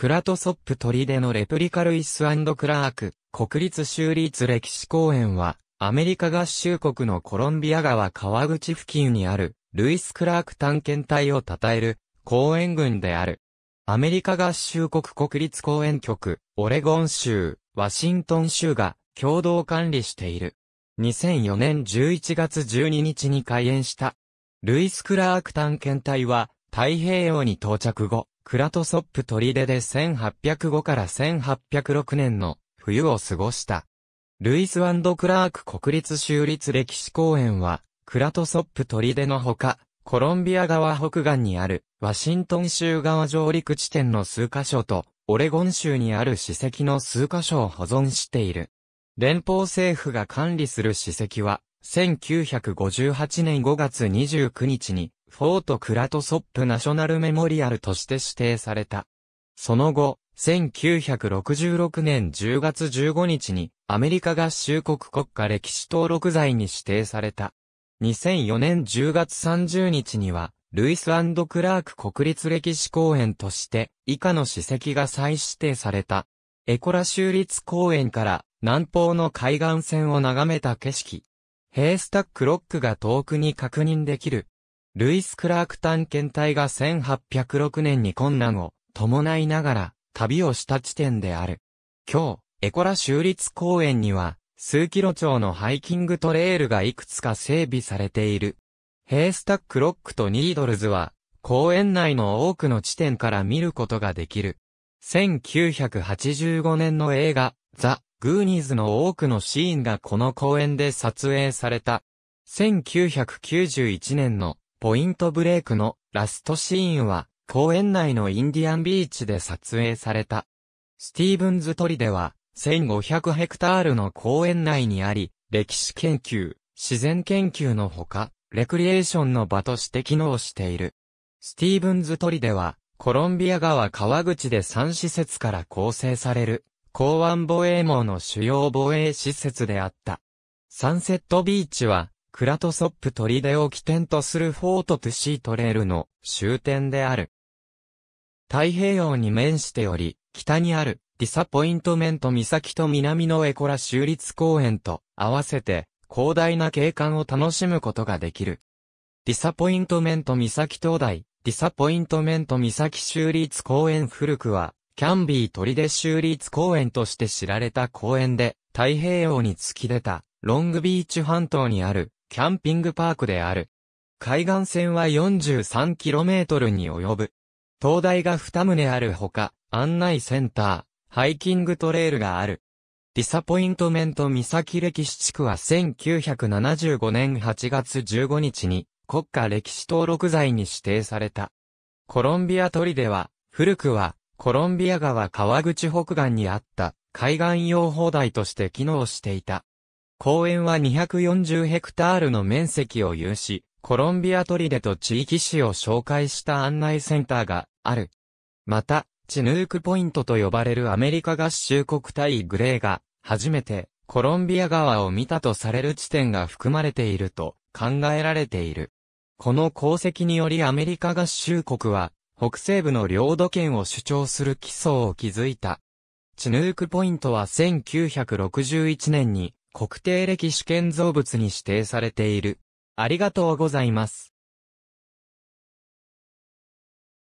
クラトソップ砦のレプリカルイスクラーク、国立州立歴史公園は、アメリカ合衆国のコロンビア川川口付近にある、ルイス・クラーク探検隊を称える、公園群である。アメリカ合衆国国立公園局、オレゴン州、ワシントン州が、共同管理している。2004年11月12日に開園した。ルイス・クラーク探検隊は、太平洋に到着後、クラトソップ砦で1805から1806年の冬を過ごした。ルイス・アンド・クラーク国立州立歴史公園は、クラトソップ砦のほか、コロンビア川北岸にある、ワシントン州側上陸地点の数箇所と、オレゴン州にある史跡の数箇所を保存している。連邦政府が管理する史跡は、1958年5月29日に、フォート・クラトソップ・ナショナル・メモリアルとして指定された。その後、1966年10月15日にアメリカ合衆国国家歴史登録罪に指定された。2004年10月30日には、ルイス・クラーク国立歴史公園として以下の史跡が再指定された。エコラ州立公園から南方の海岸線を眺めた景色。ヘイスタックロックが遠くに確認できるルイス・クラーク探検隊が1806年に困難を伴いながら旅をした地点である。今日、エコラ州立公園には、数キロ超のハイキングトレールがいくつか整備されている。ヘイスタックロックとニードルズは、公園内の多くの地点から見ることができる。1985年の映画、ザ・グーニーズの多くのシーンがこの公園で撮影された。1991年のポイントブレイクのラストシーンは、公園内のインディアンビーチで撮影された。スティーブンズトリでは、1500ヘクタールの公園内にあり、歴史研究、自然研究のほか、レクリエーションの場として機能している。スティーブンズトリでは、コロンビア川川口で3施設から構成される、港湾防衛網の主要防衛施設であった。サンセットビーチは、クラトソップ砦を起点とするフォートトゥシートレールの終点である。太平洋に面しており、北にあるディサポイントメント岬と南のエコラ州立公園と合わせて広大な景観を楽しむことができる。ディサポイントメント岬灯台、ディサポイントメント岬州立公園古くは、キャンビー砦州立公園として知られた公園で、太平洋に突き出た、ロングビーチ半島にある、キャンピングパークである。海岸線は 43km に及ぶ。灯台が2棟あるほか、案内センター、ハイキングトレイルがある。ディサポイントメント岬歴史地区は1975年8月15日に国家歴史登録財に指定された。コロンビア砦は、古くはコロンビア川川口北岸にあった海岸用砲台として機能していた。公園は240ヘクタールの面積を有し、コロンビアトリデと地域史を紹介した案内センターがある。また、チヌークポイントと呼ばれるアメリカ合衆国対グレーが、初めてコロンビア川を見たとされる地点が含まれていると考えられている。この功績によりアメリカ合衆国は、北西部の領土権を主張する基礎を築いた。チヌークポイントは1961年に国定歴史建造物に指定されている。ありがとうございます。